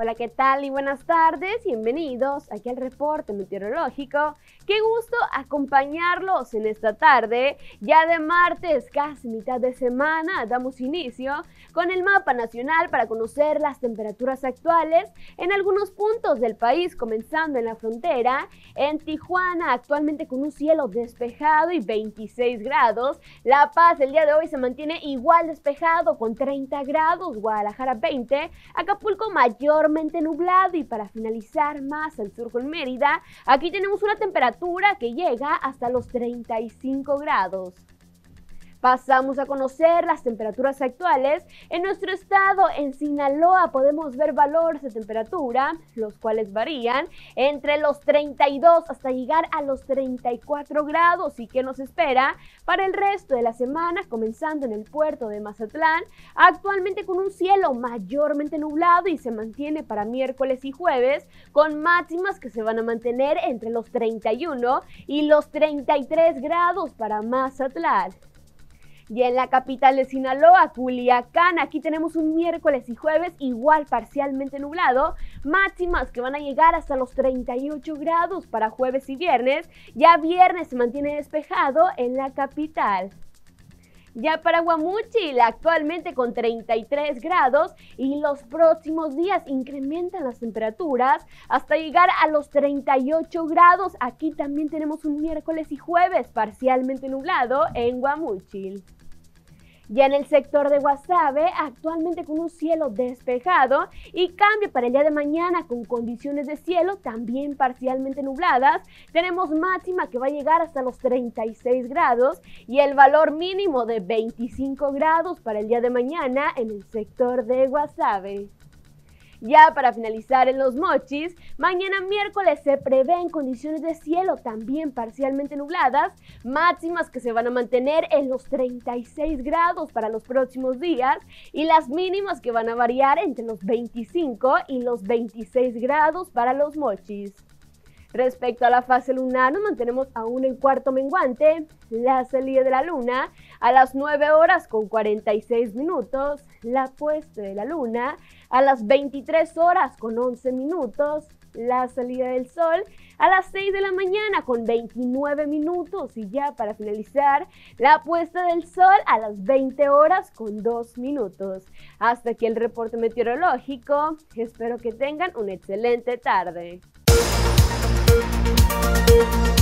Hola, ¿qué tal? Y buenas tardes, bienvenidos aquí al reporte meteorológico. Qué gusto acompañarlos en esta tarde, ya de martes, casi mitad de semana, damos inicio con el mapa nacional para conocer las temperaturas actuales en algunos puntos del país, comenzando en la frontera, en Tijuana, actualmente con un cielo despejado y 26 grados. La Paz el día de hoy se mantiene igual despejado con 30 grados, Guadalajara 20, Acapulco mayor nublado y para finalizar más al sur con Mérida, aquí tenemos una temperatura que llega hasta los 35 grados. Pasamos a conocer las temperaturas actuales. En nuestro estado, en Sinaloa, podemos ver valores de temperatura, los cuales varían entre los 32 hasta llegar a los 34 grados. ¿Y qué nos espera para el resto de la semana? Comenzando en el puerto de Mazatlán, actualmente con un cielo mayormente nublado y se mantiene para miércoles y jueves, con máximas que se van a mantener entre los 31 y los 33 grados para Mazatlán. Y en la capital de Sinaloa, Culiacán, aquí tenemos un miércoles y jueves igual parcialmente nublado, máximas que van a llegar hasta los 38 grados para jueves y viernes. Ya viernes se mantiene despejado en la capital. Ya para Guamuchil, actualmente con 33 grados y los próximos días incrementan las temperaturas hasta llegar a los 38 grados. Aquí también tenemos un miércoles y jueves parcialmente nublado en Guamuchil. Ya en el sector de Guasave, actualmente con un cielo despejado y cambio para el día de mañana con condiciones de cielo también parcialmente nubladas, tenemos máxima que va a llegar hasta los 36 grados y el valor mínimo de 25 grados para el día de mañana en el sector de Guasave. Ya para finalizar en los mochis, mañana miércoles se prevén condiciones de cielo también parcialmente nubladas, máximas que se van a mantener en los 36 grados para los próximos días y las mínimas que van a variar entre los 25 y los 26 grados para los mochis. Respecto a la fase lunar, nos mantenemos aún en cuarto menguante, la salida de la luna a las 9 horas con 46 minutos, la puesta de la luna a las 23 horas con 11 minutos, la salida del sol a las 6 de la mañana con 29 minutos y ya para finalizar la puesta del sol a las 20 horas con 2 minutos. Hasta aquí el reporte meteorológico, espero que tengan una excelente tarde. thank you